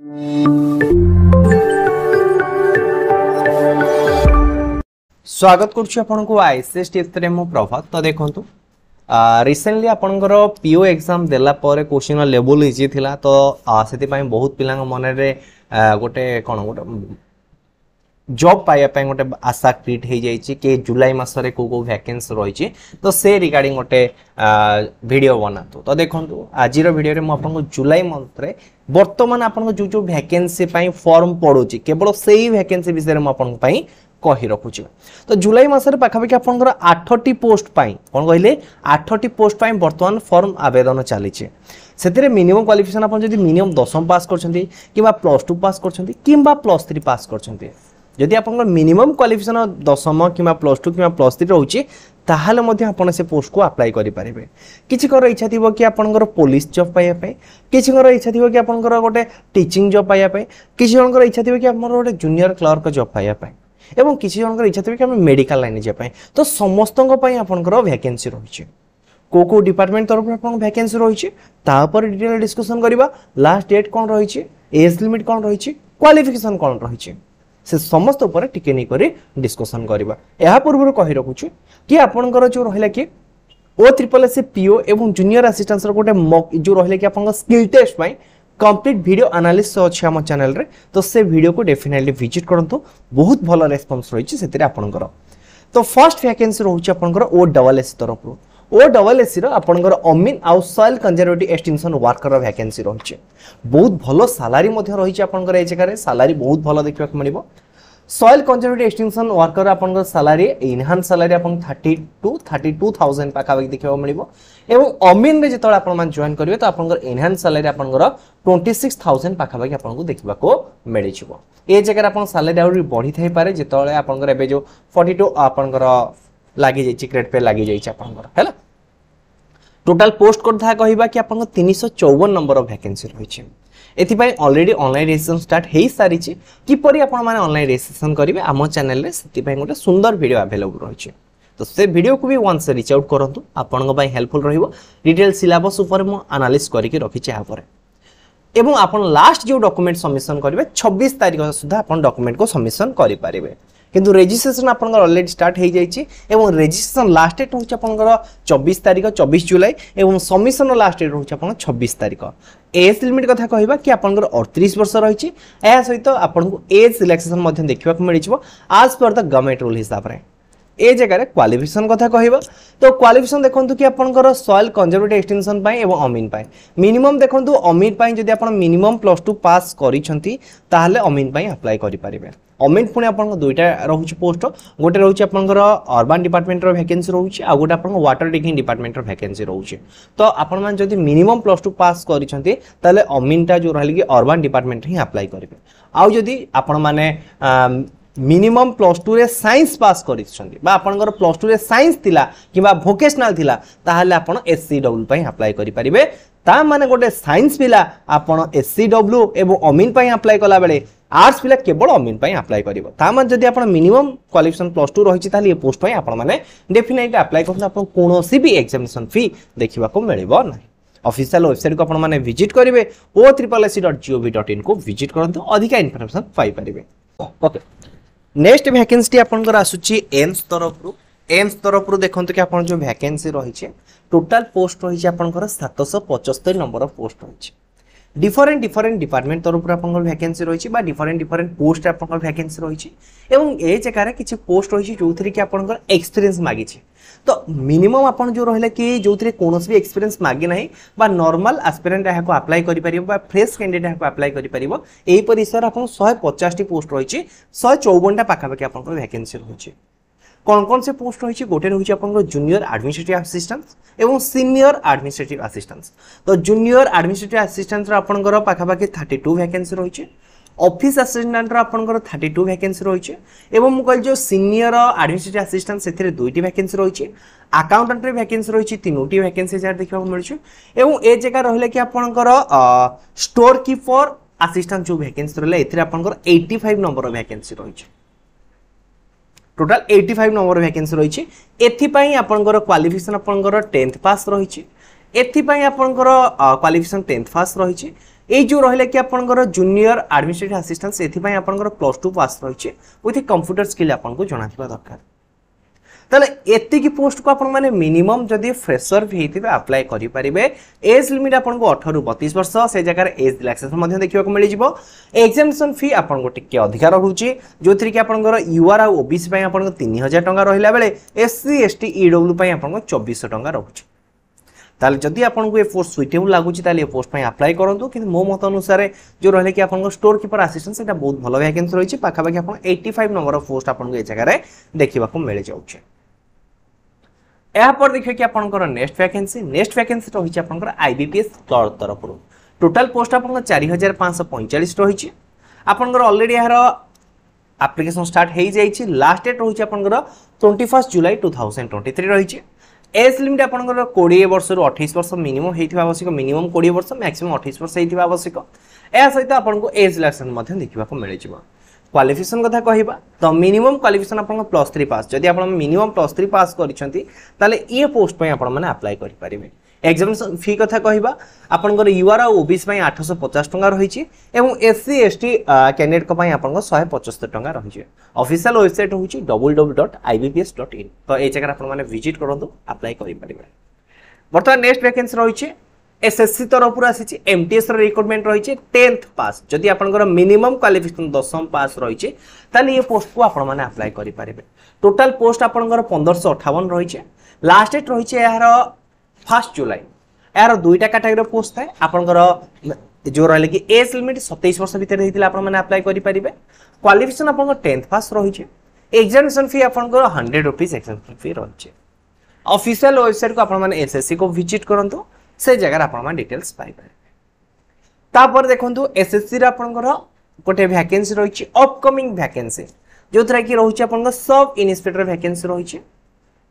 ସ୍ୱାଗତ କରୁଛି ଆପଣଙ୍କୁ ଆଇସିଏସ୍ଟିଥିରେ ମୁଁ ପ୍ରଭାତ ତ ଦେଖନ୍ତୁ ରିସେଣ୍ଟଲି ଆପଣଙ୍କର ପିଓ ଏକ୍ଜାମ୍ ଦେଲା ପରେ କୋଶ୍ଚିନ୍ର ଲେବୁଲ୍ ହେଇଯାଇଥିଲା ତ ସେଥିପାଇଁ ବହୁତ ପିଲାଙ୍କ ମନରେ ଗୋଟେ କ'ଣ ଗୋଟେ ଜବ୍ ପାଇବା ପାଇଁ ଗୋଟେ ଆଶା କ୍ରିଏଟ୍ ହେଇଯାଇଛି କି ଜୁଲାଇ ମାସରେ କେଉଁ କେଉଁ ଭ୍ୟାକେନ୍ସି ରହିଛି ତ ସେ ରିଗାର୍ଡ଼ିଂ ଗୋଟେ ଭିଡ଼ିଓ ବନାନ୍ତୁ ତ ଦେଖନ୍ତୁ ଆଜିର ଭିଡ଼ିଓରେ ମୁଁ ଆପଣଙ୍କୁ ଜୁଲାଇ ମନ୍ଥରେ ବର୍ତ୍ତମାନ ଆପଣଙ୍କ ଯେଉଁ ଯେଉଁ ଭ୍ୟାକେନ୍ସି ପାଇଁ ଫର୍ମ ପଡ଼ୁଛି କେବଳ ସେଇ ଭ୍ୟାକେନ୍ସି ବିଷୟରେ ମୁଁ ଆପଣଙ୍କ ପାଇଁ କହି ରଖୁଛି ତ ଜୁଲାଇ ମାସରେ ପାଖାପାଖି ଆପଣଙ୍କର ଆଠଟି ପୋଷ୍ଟ ପାଇଁ କ'ଣ କହିଲେ ଆଠଟି ପୋଷ୍ଟ ପାଇଁ ବର୍ତ୍ତମାନ ଫର୍ମ ଆବେଦନ ଚାଲିଛି ସେଥିରେ ମିନିମମ୍ କ୍ୱାଲିଫିକେସନ୍ ଆପଣ ଯଦି ମିନିମମ୍ ଦଶମ ପାସ୍ କରିଛନ୍ତି କିମ୍ବା ପ୍ଲସ୍ ଟୁ ପାସ୍ କରିଛନ୍ତି କିମ୍ବା ପ୍ଲସ୍ ଥ୍ରୀ ପାସ୍ କରିଛନ୍ତି যদি আপনার মিনিমম কোয়ালিফিকেসন দশম কিংবা প্লস টু কিংবা প্লস থ্রি রয়েছে তাহলে মধ্যে আপনার সে পোস্টকু আপ্লাই করে কিছুর ইচ্ছা থাকবে কি আপনার পুলিশ জব পাইয়া কিছুর ইচ্ছা থাকবে কি আপনার গোটে টিচিং জব পাইয়া কিছু জনকর ইচ্ছা থাকবে কি আপনার গোটে জুনিয়র ক্লর্ক জব পাইয়া এবং কিছু জনকর ইচ্ছা থাকবে কি আমি মেডিকাল লাইনে যাওয়া তো সমস্ত আপনার ভ্যাকেন্সি রয়েছে কেউ কেউ ডিপার্টমেন্ট তরফ আপনার ভ্যাকেন্সি রয়েছে তাপরে ডিটেল ডিসকসন করা লাস্ট ডেট কম রয়েছে এজ লিমিট কম রয়েছে কোয়ালিফিকেসন কম রয়েছে ସେ ସମସ୍ତ ଉପରେ ଟିକେ ନେଇକରି ଡିସ୍କସନ୍ କରିବା ଏହା ପୂର୍ବରୁ କହି ରଖୁଛି କି ଆପଣଙ୍କର ଯେଉଁ ରହିଲା କି ଓ ତ୍ରିପଲ୍ ଏସ୍ ପିଓ ଏବଂ ଜୁନିୟର ଆସିଷ୍ଟାନ୍ସର ଗୋଟେ ଯେଉଁ ରହିଲା କି ଆପଣଙ୍କ ସ୍କିଲ୍ ଟେଷ୍ଟ ପାଇଁ কমপ্লিট ভিডিও আনালিসিস অছি আমার চ্যানেলরে তো সে ভিডিওকে ডেফিনেটলি ভিজিট করতু বহুত ভালো রেসপন্স রয়েছে সেতিরে আপনার তো ফার্স্ট ভ্যাকেন্সি রয়েছে আপনার ও ডবল এস তরফর ଓ ଡବଲ୍ ଏସ୍ସିର ଆପଣଙ୍କର ଅମିନ୍ ଆଉ soil conservative extension worker vacancy ରହିଛି ବହୁତ ଭଲ ସାଲାରୀ ମଧ୍ୟ ରହିଛି ଆପଣଙ୍କର ଏ ଜାଗାରେ ସାଲାରୀ ବହୁତ ଭଲ ଦେଖିବାକୁ ମିଳିବ ସଏଲ୍ କଞ୍ଜରଭେଟିଭ୍ ଏକ୍ସଟେନ୍ସନ୍ ୱାର୍କର ଆପଣଙ୍କର ସାଲାରୀ ଇନହାନ୍ସ ସାଲାରୀ ଆପଣଙ୍କୁ thirty two thirty two thousand ପାଖାପାଖି ଦେଖିବାକୁ ମିଳିବ ଏବଂ ଅମିନ୍ରେ ଯେତେବେଳେ ଆପଣମାନେ ଜଏନ୍ କରିବେ ତ ଆପଣଙ୍କର ଏନହାନ୍ସ ସାଲାରୀ ଆପଣଙ୍କର ଟ୍ୱେଣ୍ଟି ସିକ୍ସ ଥାଉଜେଣ୍ଡ ପାଖାପାଖି ଆପଣଙ୍କୁ ଦେଖିବାକୁ ମିଳିଯିବ ଏ ଜାଗାରେ ଆପଣଙ୍କ ସାଲାରୀ ଆହୁରି ବଢ଼ିଥାଇପାରେ ଯେତେବେଳେ ଆପଣଙ୍କର ଏବେ ଯେଉଁ ଫର୍ଟି ଟୁ ଆପଣଙ୍କର ଲାଗିଯାଇଛି ଗ୍ରେଡ୍ ପେ ଲାଗିଯାଇଛି ଆପଣଙ୍କର ହେଲା ଟୋଟାଲ୍ ପୋଷ୍ଟ କଥା କହିବା କି ଆପଣଙ୍କ ତିନିଶହ ଚଉବନ ନମ୍ବର ଭ୍ୟାକେନ୍ସି ରହିଛି ଏଥିପାଇଁ ଅଲରେଡ଼ି ଅନଲାଇନ୍ ରେଜିଷ୍ଟ୍ରେସନ୍ ଷ୍ଟାର୍ଟ ହୋଇସାରିଛି କିପରି ଆପଣମାନେ ଅନଲାଇନ୍ ରେଜିଷ୍ଟ୍ରେସନ୍ କରିବେ ଆମ ଚ୍ୟାନେଲ୍ରେ ସେଥିପାଇଁ ଗୋଟେ ସୁନ୍ଦର ଭିଡ଼ିଓ ଆଭେଲେବୁଲ୍ ରହିଛି ତ ସେ ଭିଡ଼ିଓକୁ ବି ୱାନ୍ସ ରିଚ୍ ଆଉଟ୍ କରନ୍ତୁ ଆପଣଙ୍କ ପାଇଁ ହେଲ୍ପଫୁଲ୍ ରହିବ ଡିଟେଲ୍ ସିଲାବସ୍ ଉପରେ ମୁଁ ଆନାଲିସ୍ କରିକି ରଖିଛି ଏହାପରେ এবং আপনার লাস্ট যে ডকুমেন্ট সবমিশন করবে ছবিশ তারিখ সুদ্ধা আপনার ডকুমেন্টকে সবমিশন করে পারবে কিন্তু রেজিষ্ট্রেসন আপনার অলরেডি স্টার্ট হয়ে যাই এবং রেজিষ্ট্রেসন লাস্ট ডেট হচ্ছে আপনার চবিশ তারিখ চবিশ জুলাই এবং সবমিশন লাস্ট ডেট হচ্ছে আপনার ছবিশ তারিখ এজ লিমিট কথা কহবা কি আপনার অড়তিশ বর্ষ রয়েছে এর সহ আপনার এজ রিলাক্সেসন দেখা মিলিযোগ আজ পর দ গভর্নমেন্ট রুল হিসাবে এ জায়গায় କ୍ୱାଲିଫିକେସନ୍ କଥା କହିବା ତ କ୍ୱାଲିଫିକେସନ୍ ଦେଖନ୍ତୁ କି ଆପଣଙ୍କର ସଏଲ୍ କଞ୍ଜରଭେଟିଭ୍ ଏକ୍ସଟେନ୍ସନ୍ ପାଇଁ ଏବଂ ଅମିନ୍ ପାଇଁ ମିନିମମ୍ ଦେଖନ୍ତୁ ଅମିନ୍ ପାଇଁ ଯଦି ଆପଣ ମିନିମମ୍ ପ୍ଲସ୍ ଟୁ ପାସ୍ କରିଛନ୍ତି ତାହେଲେ ଅମିନ୍ ପାଇଁ ଆପ୍ଲାଏ କରିପାରିବେ অমিন পুনে আপনার দুইটা রয়েছে পোস্ট গোটে রয়েছে আপনার অর্বান ডিপার্টমেন্টর ভ্যাকেন্সি রয়েছে আর গোটে আপনার ওয়াটার ডিগিং ডিপার্টমেন্টর ভ্যাকেন্সি রয়েছে তো আপনার যদি মিনিমম প্লস টু পাস করছেন তাহলে অমিনটা যে রহলি কি অর্বান ডিপার্টমেন্ট হি আপ্লাই করবে আউ যদি আপনার ମିନିମମ୍ ପ୍ଲସ୍ ଟୁରେ ସାଇନ୍ସ ପାସ୍ କରିଛନ୍ତି ବା ଆପଣଙ୍କର ପ୍ଲସ୍ ଟୁରେ ସାଇନ୍ସ ଥିଲା କିମ୍ବା ଭୋକେସନାଲ୍ ଥିଲା ତାହେଲେ ଆପଣ ଏସ୍ ସି ଡବ୍ଲ୍ୟୁ ପାଇଁ ଆପ୍ଲାଏ କରିପାରିବେ ତାମାନେ ଗୋଟେ ସାଇନ୍ସ ପିଲା ଆପଣ ଏସ୍ ସି ଡବ୍ଲ୍ୟୁ ଏବଂ ଅମିନ୍ ପାଇଁ ଆପ୍ଲାଏ କଲାବେଳେ ଆର୍ଟ୍ସ ପିଲା କେବଳ ଅମିନ୍ ପାଇଁ ଆପ୍ଲାଏ କରିବ ତାମାନେ ଯଦି ଆପଣ ମିନିମମ୍ କ୍ୱାଲିଫିକେସନ୍ ପ୍ଲସ୍ ଟୁ ରହିଛି ତାହେଲେ ଏ ପୋଷ୍ଟ ପାଇଁ ଆପଣମାନେ ଡେଫିନେଟଲି ଆପ୍ଲାଏ କରନ୍ତୁ ଆପଣ କୌଣସି ବି ଏକ୍ଜାମିନେସନ୍ ଫି ଦେଖିବାକୁ ମିଳିବ ନାହିଁ ଅଫିସିଆଲ ୱେବସାଇଟ୍କୁ ଆପଣମାନେ ଭିଜିଟ୍ କରିବେ O triple S C dot G O V dot ଇନ୍କୁ ଭିଜିଟ୍ କରନ୍ତୁ ଅଧିକା ଇନଫର୍ମେସନ୍ ପାଇପାରିବେ ଓକେ ନେକ୍ସଟ ଭ୍ୟାକେନ୍ସିଟି ଆପଣଙ୍କର ଆସୁଛି ଏମ୍ସ ତରଫରୁ ଏମ୍ସ ତରଫରୁ ଦେଖନ୍ତୁ କି ଆପଣ ଯେଉଁ ଭ୍ୟାକେନ୍ସି ରହିଛି ଟୋଟାଲ ପୋଷ୍ଟ ରହିଛି ଆପଣଙ୍କର ସାତଶହ ପଞ୍ଚସ୍ତରୀ ନମ୍ବର ପୋଷ୍ଟ ରହିଛି ডিফরেন্ট ডিফরেন্ট ডিপার্টমেন্ট তরফর আপনার ভ্যাকেন্সি রয়েছে বা ডিফরেন্ট ডিফরেন্ট পোস্ট আপনার ভ্যাকেন্সি রয়েছে এবং এই জায়গায় কিছু পোস্ট রয়েছে যেউথিরে কি আপনার এক্সপিরিয়েন্স মাগিছে তো মিনিমম আপনার যে রহলা কি যেউথিরে কোণী বি এক্সপিরিয়েন্স মাগি না বা নর্মাল আসপিরেন্ট এখন আপ্লাই করে পার বা ফ্রেশ ক্যান্ডিডেট এখন আপ্লাই করে পার এইপরি হিসাবে আপনার শহে পচাশটি পোস্ট রয়েছে শহে চৌবনটা পাখাপাখি আপনার ভ্যাকেন্সি রয়েছে कौन कौन से पोस्ट रही गोटे रही जूनियर आडमिनिस्ट्रेट आसीस्टाट এবং সিনিয়র আডমিনিস্ট্রেটিভ আসিষ্টান্স তো জুনিয়র আডমিনিস্ট্রেটিভ আসিষ্টান্সর আপনার পাখাপাখি থার্টি টু ভ্যাকেন্সি রয়েছে অফিস আসিষ্টান্টর আপনার থার্টি টু ভ্যাকেন্সি রয়েছে এবং মু কহিলি যে সিনিয়র আডমিনিস্ট্রেটিভ আসিষ্টান্ট সেথিরে দুইটি ভ্যাকেন্সি রয়েছে আকাউন্টান্টরে ভ্যাকেন্সি রয়েছে তিনোটি ভ্যাকেন্সি যার দেখা মিলুছে এবং এ জায়গা রহলে কি আপনার স্টোর কিপর আসিষ্টান্ট যে ভ্যাকেন্সি রহলে এতে আপনার এইটি ফাইভ নম্বর ভ্যাকেন্সি রয়েছে total eighty five number vacancy রয়েছে এথিপাই আপনার কোয়ালিফিকেসন আপনার টেন্থ পাস রয়েছে এথিপাই আপনার কোয়ালিফিকেসন টেন্থ পাস রয়েছে এই যে রহলে কি আপনার জুনিয়র আডমিনিষ্ট্রেটিভ আসিষ্টান্ট সেপাই আপনার প্লস টু পাস রয়েছে উইথ কম্পুটর স্কিল আপনার জনা দরকার তাহলে এতিকি পোস্টকু আপনার মিনিমম যদি ফ্রেসর ভি হয়ে আপ্লাই করে পারে এজ লিমিট আপনার অঠর বতিশ বর্ষ সে জায়গার এজ রিলাক্সেসন দেখা মিলিযোগ এক্সামিনেসন ফি আপনার টিকি অধিকা রুচি যে কি আপনার ইউআর আবিসি আপনার তিন হাজার টাকা রহলা বেড়ে এসসি এসটি ইডব্লু আপনার চব্বিশশো টাকা রয়েছে তাহলে যদি আপনার এ পোস্ট সুইটেবল লাগুচি তাহলে এ পোস্ট আপ্লাই করতু কিন্তু মো মত অনুসারে যে রহলে কি আপনার স্টোর কিপর আসিষ্টান্ট সেটা বহুত ভালো ভ্যাকেন্সি রয়েছে পাখাপাখি আপনার এইটি ফাইভ নম্বর পোস্ট আপনার এই জায়গায় দেখা মিলে যাচ্ছে ଏହାପରେ ଦେଖିବା କି ଆପଣଙ୍କର ନେକ୍ସଟ ଭ୍ୟାକେନ୍ସି ନେକ୍ସଟ ଭ୍ୟାକେନ୍ସି ରହିଛି ଆପଣଙ୍କର ଆଇବିପିଏସ୍ କ୍ଲର୍କ ତରଫରୁ ଟୋଟାଲ ପୋଷ୍ଟ ଆପଣଙ୍କର ଚାରି ହଜାର ପାଞ୍ଚଶହ ପଇଁଚାଳିଶ ରହିଛି ଆପଣଙ୍କର ଅଲରେଡ଼ି ଏହାର ଆପ୍ଲିକେସନ୍ ଷ୍ଟାର୍ଟ ହୋଇଯାଇଛି ଲାଷ୍ଟ ଡେଟ୍ ରହୁଛି ଆପଣଙ୍କର twenty first July two thousand twenty three ରହିଛି ଏଜ୍ ଲିମିଟ୍ ଆପଣଙ୍କର କୋଡ଼ିଏ ବର୍ଷରୁ ଅଠେଇଶ ବର୍ଷ ମିନିମମ୍ ହୋଇଥିବା ଆବଶ୍ୟକ ମିନିମମ୍ କୋଡ଼ିଏ ବର୍ଷ ମ୍ୟାକ୍ସିମମ୍ ଅଠେଇଶ ବର୍ଷ ହୋଇଥିବା ଆବଶ୍ୟକ ଏହା ସହିତ ଆପଣଙ୍କୁ ଏଜ୍ ରିଲାକ୍ସେସନ୍ ମଧ୍ୟ ଦେଖିବାକୁ ମିଳିଯିବ କ୍ୱାଲିଫିକେସନ କଥା କହିବା ତ ମିନିମମ୍ କ୍ୱାଲିଫିକେସନ ଆପଣଙ୍କ ପ୍ଲସ୍ ଥ୍ରୀ ପାସ୍ ଯଦି ଆପଣ ମିନିମମ୍ ପ୍ଲସ୍ ଥ୍ରୀ ପାସ୍ କରିଛନ୍ତି ତାହେଲେ ଇଏ ପୋଷ୍ଟ ପାଇଁ ଆପଣମାନେ ଆପ୍ଲାଏ କରିପାରିବେ ଏକ୍ଜାମିନେସନ ଫି କଥା କହିବା ଆପଣଙ୍କର ୟୁଆର୍ ଆଉ ଓବିସି ପାଇଁ ଆଠଶହ ପଚାଶ ଟଙ୍କା ରହିଛି ଏବଂ ଏସ୍ସି ଏସ୍ଟି କ୍ୟାଣ୍ଡିଡେଟ୍ଙ୍କ ପାଇଁ ଆପଣଙ୍କ ଶହେ ପଞ୍ଚସ୍ତରୀ ଟଙ୍କା ରହିଛି ଅଫିସିଆଲ ୱେବସାଇଟ୍ ହେଉଛି W W dot IBPS dot in ତ ଏଇ ଜାଗାରେ ଆପଣମାନେ ଭିଜିଟ୍ କରନ୍ତୁ ଆପ୍ଲାଏ କରିପାରିବେ ବର୍ତ୍ତମାନ ନେକ୍ସଟ ଭ୍ୟାକେନ୍ସି ରହିଛି এসএসসি তরফর আসিছে এমটিএস রিক্রুটমেন্ট রয়েছে টেন্থ পাস যদি আপনার মিনিমম কোয়ালিফিকেসন দশম পাস রয়েছে তাহলে এই পোস্ট কু আপনার আপ্লাই করে পারবে টোটাল পোস্ট আপনার পনেরশো অঠাবন রয়েছে লাস্ট ডেট রয়েছে এর ফার্স্ট জুলাই এর দুইটা ক্যাটাগরি পোস্ট থাকে আপনার যে রহলে কি এজ লিমিট সতেইশ বর্ষ ভিতরে হয়েছিল আপনার আপ্লাই করে পারবে কোয়ালিফিকেসন আপনার টেন্থ পাস রয়েছে এক্সামিনেসন ফি আপনার হন্ড্রেড রুপিজ এক্সামিনেসন ফি রয়েছে অফিসিয়াল ওয়েবসাইট কু আপনার এসএসসি কু ভিজিট করতু ସେ ଜାଗାରେ ଆପଣମାନେ ଡିଟେଲ୍ସ ପାଇପାରିବେ ତାପରେ ଦେଖନ୍ତୁ ଏସ୍ଏସ୍ସିରେ ଆପଣଙ୍କର ଗୋଟେ ଭ୍ୟାକେନ୍ସି ରହିଛି ଅପକମିଂ ଭ୍ୟାକେନ୍ସି ଯେଉଁଥିରେ କି ରହୁଛି ଆପଣଙ୍କର ସବ୍ ଇନ୍ସପେକ୍ଟର ଭ୍ୟାକେନ୍ସି ରହିଛି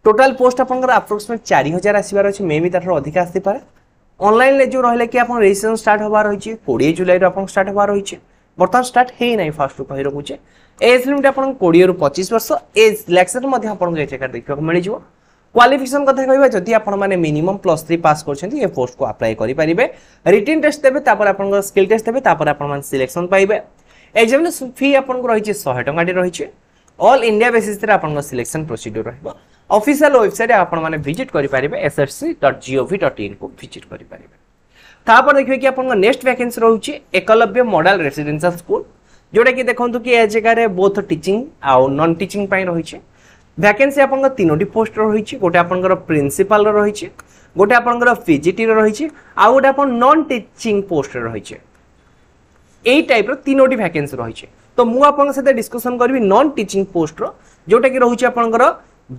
ଟୋଟାଲ ପୋଷ୍ଟ ଆପଣଙ୍କର ଆପ୍ରୋକ୍ସିମେଟ୍ ଚାରି ହଜାର ଆସିବାର ଅଛି ମେ ବି ତା'ଠାରୁ ଅଧିକା ଆସିପାରେ ଅନଲାଇନ୍ରେ ଯେଉଁ ରହିଲେ କି ଆପଣ ରେଜିଷ୍ଟ୍ରେସନ୍ ଷ୍ଟାର୍ଟ ହେବାର ରହିଛି କୋଡ଼ିଏ ଜୁଲାଇରୁ ଆପଣ ଷ୍ଟାର୍ଟ ହେବାର ରହିଛି ବର୍ତ୍ତମାନ ଷ୍ଟାର୍ଟ ହେଇନାହିଁ ଫାର୍ଷ୍ଟରୁ କହି ରଖୁଛେ ଏଜ୍ ଲିମିଟ୍ ଆପଣଙ୍କ କୋଡ଼ିଏରୁ ପଚିଶ ବର୍ଷ ଏଜ୍ ରିଲାକ୍ସେସନ୍ ମଧ୍ୟ ଆପଣଙ୍କୁ ଏ ଜାଗାରେ ଦେଖିବାକୁ ମିଳିଯିବ କ୍ୱାଲିଫିକେସନ୍ କଥା କହିବା ଯଦି ଆପଣମାନେ ମିନିମମ୍ ପ୍ଲସ୍ ଥ୍ରୀ ପାସ୍ କରୁଛନ୍ତି ଏ ପୋଷ୍ଟକୁ ଆପ୍ଲାଏ କରିପାରିବେ ରିଟିନ୍ ଟେଷ୍ଟ ଦେବେ ତାପରେ ଆପଣଙ୍କର ସ୍କିଲ୍ ଟେଷ୍ଟ ଦେବେ ତାପରେ ଆପଣମାନେ ସିଲେକ୍ସନ୍ ପାଇବେ ଏକ୍ଜାମିନେସନ୍ ଫି ଆପଣଙ୍କୁ ରହିଛି ଶହେ ଟଙ୍କାଟି ରହିଛି ଅଲ୍ ଇଣ୍ଡିଆ ବେସିସ୍ରେ ଆପଣଙ୍କ ସିଲେକ୍ସନ୍ ପ୍ରୋସିଡ୍ୟୁର୍ ରହିବ ଅଫିସିଆଲ୍ ୱେବସାଇଟ୍ ଆପଣମାନେ ଭିଜିଟ୍ କରିପାରିବେ S S C dot G O V dot ଇନ୍କୁ ଭିଜିଟ୍ କରିପାରିବେ ତାପରେ ଦେଖିବେ କି ଆପଣଙ୍କ ନେକ୍ସଟ ଭ୍ୟାକେନ୍ସି ରହୁଛି ଏକଲବ୍ୟ ମଡାଲ ରେସିଡେନ୍ସିଆଲ ସ୍କୁଲ ଯେଉଁଟାକି ଦେଖନ୍ତୁ କି ଏ ଜାଗାରେ ବୋଥ ଟିଚିଂ ଆଉ ନନ୍ ଟିଚିଂ ପାଇଁ ରହିଛି ভ্যাকেন্সি আপনার তিনোটি পোস্ট রয়েছে গোটে আপনার প্রিন্সিপাল রয়েছে গোটে আপনার পিজিটি রয়েছে আউ গোটে আপনার নন টিচিং পোস্ট রয়েছে এই টাইপর তিনোটি ভ্যাকেন্সি রয়েছে তো মু আপনার সাথে ডিসকসন করবি নন টিচিং পোস্টর যেটা কি রয়েছে আপনার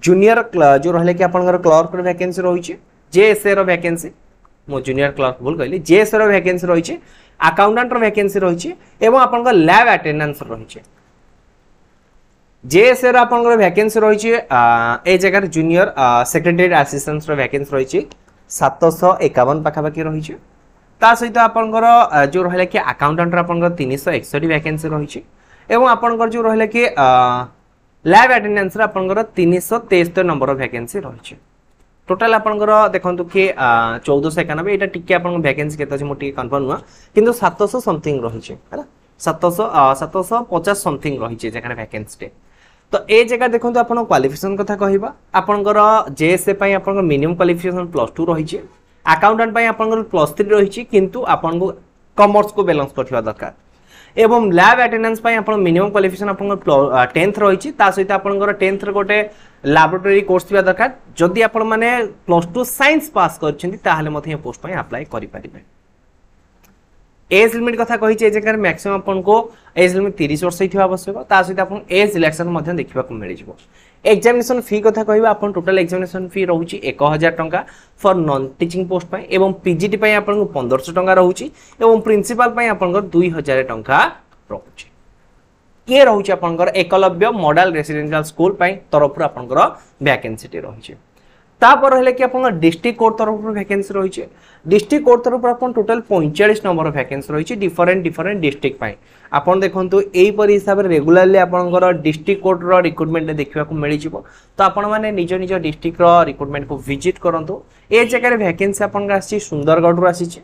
জুনিয়র যে রহলে কি আপনার ক্লর্কর ভ্যাকেন্সি রয়েছে জেএসএ র ভ্যাকেন্সি মো জুনিয়র ক্লর্ক ভুল কহিলি জেএসএ র ভ্যাকেন্সি রয়েছে আকাউন্টান্টর ভ্যাকেন্সি রয়েছে এবং আপনার ল্যাব আটেন্ডান্স রয়েছে জেএসএর আপনার ভ্যাকেন্সি রয়েছে এই জায়গার জুনিয়র সেক্রেটারি আসিষ্টান্টর ভ্যাকেন্সি রয়েছে সাতশহ একাবন পাখাপাখি রয়েছে তা সহিত আপনার যে রহলা কি আকাউন্টাটর আপনার তিনশহ একষট্টি ভ্যাকেন্সি রয়েছে এবং আপনার যে রহলা কি ল্যাব আটেন্ডান্সর আপনার তিনশহ তেস্তর নম্বর ভ্যাকেন্সি রয়েছে টোটাল আপনার দেখুন কি চৌদশহ একানবে এটা টিকি আপনার ভ্যাকেন্সি কেতে আছে টিকি কনফর্ম নুহ কিন্তু সাতশহ সমথিং রয়েছে হ্যাঁ সাতশহ সাতশহ পচাশ সমথিং রয়েছে যেখানে ভ্যাকেন্সিটে তো ଏ ଜାଗା ଦେଖନ୍ତୁ ଆପଣ କ୍ୱାଲିଫିକେସନ୍ କଥା କହିବା ଆପଣଙ୍କର ଜେଏସ୍ଏ ପାଇଁ ଆପଣଙ୍କର ମିନିମମ୍ କ୍ୱାଲିଫିକେସନ୍ ପ୍ଲସ୍ ଟୁ ରହିଛି ଆକାଉଣ୍ଟାଣ୍ଟ ପାଇଁ ଆପଣଙ୍କର ପ୍ଲସ୍ ଥ୍ରୀ ରହିଛି କିନ୍ତୁ ଆପଣଙ୍କୁ କମର୍ସକୁ ବ୍ୟାଲାନ୍ସ କରିଥିବା ଦରକାର ଏବଂ ଲ୍ୟାବ୍ ଆଟେଣ୍ଡାନ୍ସ ପାଇଁ ଆପଣ ମିନିମମ୍ କ୍ୱାଲିଫିକେସନ୍ ଆପଣଙ୍କର ଟେନ୍ଥ ରହିଛି ତା ସହିତ ଆପଣଙ୍କର ଟେନ୍ଥର ଗୋଟେ ଲାବୋରେଟୋରୀ କୋର୍ସ ଥିବା ଦରକାର ଯଦି ଆପଣମାନେ ପ୍ଲସ୍ ଟୁ ସାଇନ୍ସ ପାସ୍ କରିଛନ୍ତି ତାହେଲେ ମଧ୍ୟ ଏ ପୋଷ୍ଟ ପାଇଁ ଆପ୍ଲାଏ କରିପାରିବେ एज लिमिट कथा कही जगह मैक्सीम आपको एज लिमिट तीस वर्ष होता आवश्यक ता सहित आपको एज रिलाक्सेसन देखा मिल जाए एक्जामेसन फी कथा कह आप टोटाल एक्जामेसन फी रोचे एक हजार टाँचा फर नन टीचिंग पोस्ट एवं पीजीटी आपको पंदरश टाँग रोचे और प्रिंसिपाल आपंकर दुई हजार टाँचा रोचे किए रोचे आपंकर एकलव्य मडाल रेसीडेसील स्कूल तरफ आपंकर भैकेन्सीटी रही है তাপরে হলে কি আপনার ডিস্ট্রিক্ট কোর্ট তরফর ভ্যাকেন্সি রয়েছে ডিস্ট্রিক্ট কোর্ট তরফর আপনার টোটাল পঁয়চাশ নম্বর ভ্যাকেন্সি রয়েছে ডিফরেন্ট ডিফরেন্ট ডিস্ট্রিক্ট পাই আপনার দেখুন এইপরি হিসাবে রেগুলারলি আপনার ডিস্ট্রিক্ট কোর্টর রিক্রুটমেন্ট দেখা মিলিযোগ তো আপনার মানে নিজ নিজ ডিস্ট্রিক্টর রিক্রুটমেন্ট কু ভিজিট করতু এ জায়গায় ভ্যাকেন্সি আপনার আসছে সুন্দরগড় আসিছে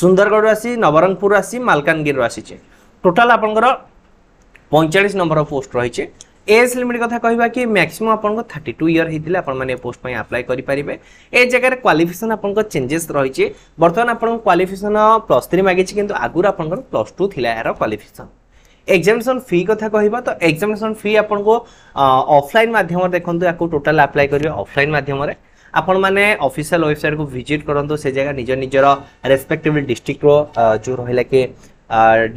সুন্দরগড় আসি নবরঙ্গপুর আসি মালকানগির আসিছে টোটাল আপনার পঁয়চাশ নম্বর পোস্ট রয়েছে এজ লিমিট কথা কহবা কি ম্যাক্সিমম আপনার থার্টি টু ইয়র হয়েছে আপনার পোস্ট পাই আপ্লাই করে পে এ জায়গার কোয়ালিফিকেসন আপনার চেঞ্জেস রয়েছে বর্তমানে আপনার কোয়ালিফিকেসন প্লস থ্রি মাগিছে কিন্তু আগুর আপনার প্লস টু লা এর কোয়ালিফিকেসন এক্সামিনেসন ফি কথা কহবা তো এক্সামিনেসন ফি আপনার অফলাইন মাধ্যমে দেখুন এখন টোটাল আপ্লাই করবে অফলাইন মাধ্যমে আপন মানে অফিসিয়াল ওয়েবসাইট কু ভিজিট করন্তু সে জায়গা নিজ নিজর রেসপেক্টিভ ডিস্ট্রিক্ট রো যে রহিলা কি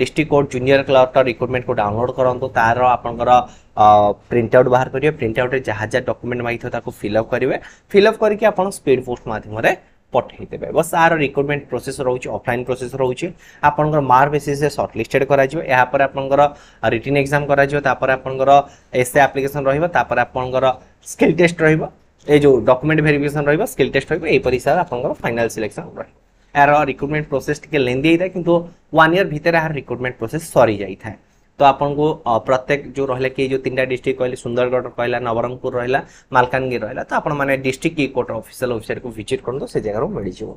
ডিস্ট্রিক্ট কোর্ট জুনিয়র ক্লর্কর রিক্রুটমেন্ট কু ডাউনলোড করন্তু তার আপনার প্রিন্ট আউট বাহার করবে প্রিন্ট আউটে যা যা ডকুমেন্ট মাগিথিব তাকে ফিলঅপ করবে ফিলঅপ করিকি আপনার স্পিড পোস্ট মাধ্যমে পঠাইদেবে বস আর রিক্রুটমেন্ট প্রোসেস রয়েছে অফলাইন প্রোসেস রয়েছে আপনার মার্ক বেসিসে সর্টলিস্টেড করা এরপরে আপনার রিটিন এক্সাম করা তারপরে আপনার এসে আপ্লিকেসন রহব তারপরে আপনার স্কিল টেস্ট রহব এই যে ডকুমেন্ট ভেরিফিকেসন রহব স্কিল টেস্ট রহব এইপরি হিসাবে আপনার ফাইনাল সিলেকশন রহব এর রিক্রুটমেন্ট প্রোসেস টিকে লেন্দি হয়ে থাকে কিন্তু ওয়ান ইয়ার ভিতরে এর রিক্রুটমেন্ট প্রোসেস সরি যাই থাকে ତ ଆପଣଙ୍କୁ ପ୍ରତ୍ୟେକ ଯେଉଁ ରହିଲା କି ଯେଉଁ ତିନିଟା ଡିଷ୍ଟ୍ରିକ୍ଟ କହିଲେ ସୁନ୍ଦରଗଡ଼ ରହିଲା ନବରଙ୍ଗପୁର ରହିଲା ମାଲକାନଗିରି ରହିଲା ତ ଆପଣମାନେ ଡିଷ୍ଟ୍ରିକ୍ଟ ଇ କୋର୍ଟର ଅଫିସିଆଲ ୱେବସାଇଟ୍କୁ ଭିଜିଟ୍ କରନ୍ତୁ ସେ ଜାଗାରୁ ମିଳିଯିବ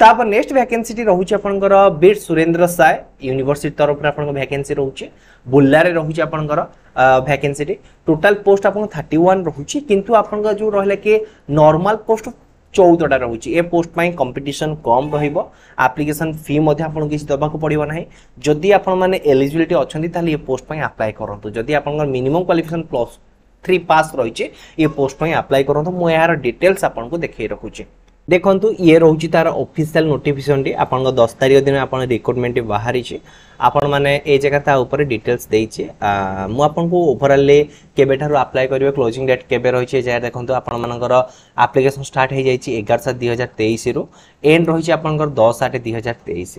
তাপর নেক্সট ভ্যাকেন্সিটি রয়েছে আপনার বীর সুরেন্দ্র সায় ইউনিভার্সিটি তরফ আপনার ভ্যাকেন্সি রয়েছে বুল্লারে রয়েছে আপনার ভ্যাকেন্সিটি টোটাল পোস্ট আপনার থার্টি ওয়ান রয়েছে কিন্তু আপনার যে রহলা কি নর্মাল পোস্ট চৌদটা রয়েছে এ পোস্ট পাই কম্পিটিশন কম রহব আপ্লিকেসন ফি আপনার কিছু দেওয়া পড়ব না যদি আপনার এলিজিবিলিটি অনেক তাহলে এ পোস্ট পাই আপ্লাই করতু যদি আপনার minimum qualification plus three pass রয়েছে এ পোস্ট পাই আপ্লাই করতু মু এর ডিটেলস আপনার দেখাই রাখুছি দেখন্তু ইয়ে রয়েছে তার অফিসিয়াল নোটিফিকেসনটি আপনার দশ তারিখ দিন আপনার রিক্রুটমেন্ট বাহারিছে আপন মানে এই জায়গা তা উপরে ডিটেলস দিয়েছি মু আপনার ওভরঅলি কেবেঠার আপ্লাই করবে ক্লোজিং ডেট কেবে রয়েছে এই জায়গায় দেখুন আপনার আপ্লিকেসন স্টার্ট হয়ে যাই এগার সাত দুই হাজার তেইশ রু এন্ড রয়েছে আপনার দশ আট দুই হাজার তেইশ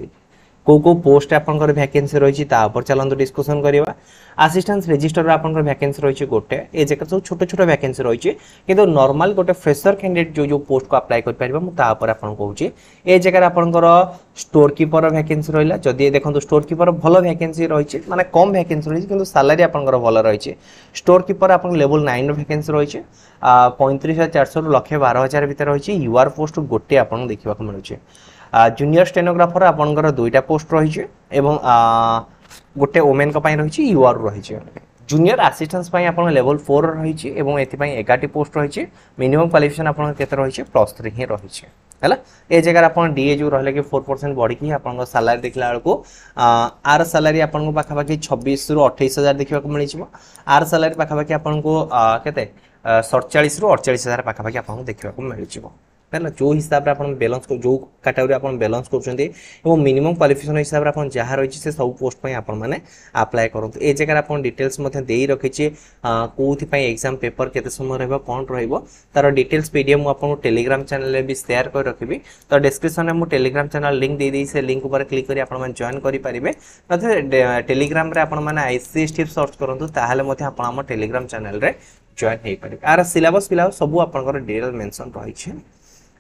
କେଉଁ କେଉଁ ପୋଷ୍ଟ ଆପଣଙ୍କର ଭ୍ୟାକେନ୍ସି ରହିଛି ତା ଉପରେ ଚାଲନ୍ତୁ ଡିସ୍କସନ୍ କରିବା ଆସିଷ୍ଟାନ୍ସ ରେଜିଷ୍ଟର ଆପଣଙ୍କର ଭ୍ୟାକେନ୍ସି ରହିଛି ଗୋଟେ ଏ ଜାଗା ସବୁ ଛୋଟ ଛୋଟ ଭ୍ୟାକେନ୍ସି ରହିଛି କିନ୍ତୁ ନର୍ମାଲ ଗୋଟେ ଫ୍ରେସର କ୍ୟାଣ୍ଡିଡେଟ୍ ଯେଉଁ ଯେଉଁ ପୋଷ୍ଟକୁ ଆପ୍ଲାଏ କରିପାରିବ ମୁଁ ତା ଉପରେ ଆପଣଙ୍କୁ କହୁଛି ଏ ଜାଗାରେ ଆପଣଙ୍କର ଷ୍ଟୋର କିପର ଭ୍ୟାକେନ୍ସି ରହିଲା ଯଦି ଦେଖନ୍ତୁ ଷ୍ଟୋର କିପର ଭଲ ଭ୍ୟାକେନ୍ସି ରହିଛି ମାନେ କମ୍ ଭ୍ୟାକେନ୍ସି ରହିଛି କିନ୍ତୁ ସାଲାରୀ ଆପଣଙ୍କର ଭଲ ରହିଛି ଷ୍ଟୋର କିପର ଆପଣଙ୍କ ଲେବୁଲ୍ ନାଇନ୍ର ଭ୍ୟାକେନ୍ସି ରହିଛି ପଇଁତିରିଶ ହଜାର ଚାରିଶହରୁ ଲକ୍ଷେ ବାର ହଜାର ଭିତରେ ରହିଛି ୟୁଆର୍ ପୋଷ୍ଟ ଗୋଟିଏ ଆପଣଙ୍କୁ ଦେଖିବାକୁ ମିଳୁଛି জুনিয়র স্টেনোগ্রাফর আপনার দুইটা পোস্ট রয়েছে এবং গোটে ওমেন রয়েছে ইউআর রয়েছে জুনিয়র আসিষ্টান্স আপনার লেভেল ফোর রয়েছে এবং এপাই এগারোটি পোস্ট রয়েছে মিনিমম কোয়ালিফিকেসন আপনার কত রয়েছে প্লস থ্রি হি রয়েছে ହେଲା ଏ ଜାଗାରେ ଆପଣ ଡିଏ ଯେଉଁ ରହିଲା କି ଫୋର୍ ପରସେଣ୍ଟ ବଢ଼ିକି ଆପଣଙ୍କ ସାଲାରୀ ଦେଖିଲା ବେଳକୁ ଆର ସାଲାରୀ ଆପଣଙ୍କୁ ପାଖାପାଖି ଛବିଶରୁ ଅଠେଇଶ ହଜାର ଦେଖିବାକୁ ମିଳିଯିବ ଆର ସାଲାରୀ ପାଖାପାଖି ଆପଣଙ୍କୁ କେତେ ସଡ଼ଚାଳିଶରୁ ଅଡ଼ଚାଳିଶ ହଜାର ପାଖାପାଖି ଆପଣଙ୍କୁ ଦେଖିବାକୁ ମିଳିଯିବ ହେଲା ଯେଉଁ ହିସାବରେ ଆପଣ ବେଲାନ୍ସ ଯେଉଁ କାଟାଗୋରୀ ଆପଣ ବେଲାନ୍ସ କରୁଛନ୍ତି ଏବଂ ମିନିମମ୍ କ୍ୱାଲିଫିକେସନ୍ ହିସାବରେ ଆପଣ ଯାହା ରହିଛି ସେ ସବୁ ପୋଷ୍ଟ ପାଇଁ ଆପଣମାନେ ଆପ୍ଲାଏ କରନ୍ତୁ ଏ ଜାଗାରେ ଆପଣ ଡିଟେଲ୍ସ ମଧ୍ୟ ଦେଇ ରଖିଛି କେଉଁଥିପାଇଁ ଏକ୍ଜାମ୍ ପେପର୍ କେତେ ସମୟ ରହିବ କ'ଣ ରହିବ ତା'ର ଡିଟେଲ୍ସ ପି ମୁଁ ଆପଣଙ୍କୁ ଟେଲିଗ୍ରାମ ଚ୍ୟାନେଲରେ ବି ସେୟାର କରି ରଖିବି ତ ଡେସ୍କ୍ରିପ୍ସନ୍ରେ ମୁଁ ଟେଲିଗ୍ରାମ ଚ୍ୟାନେଲ ଲିଙ୍କ୍ ଦେଇଦେଇ ସେ ଲିଙ୍କ୍ ଉପରେ କ୍ଲିକ୍ କରି ଆପଣମାନେ ଜଏନ୍ କରିପାରିବେ ନଚେତ ଟେଲିଗ୍ରାମରେ ଆପଣମାନେ I C S tip search କରନ୍ତୁ ତାହେଲେ ମଧ୍ୟ ଆପଣ ଆମ ଟେଲିଗ୍ରାମ ଚ୍ୟାନେଲରେ ଜଏନ୍ ହୋଇପାରିବେ ଆର ସିଲାବସ୍ ପିଲା ସବୁ ଆପଣଙ୍କର ଡିଟେଲ୍ ମେନ୍ସନ୍ ରହିଛି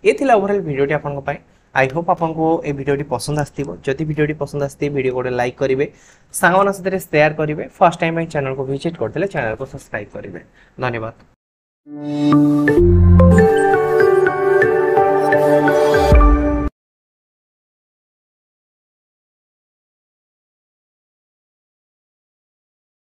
ये ओवरअल ओवरऑल भिडियोटी आपण आई होप आपको ये भिडियो पसंद आसो जदि भिडियोटी पसंद आसी भिडियो गोटे लाइक करेंगे सांग सहित सेयार करेंगे फर्स्ट टाइम चैनल को भिजिट करते चैनल को सब्सक्राइब करेंगे धन्यवाद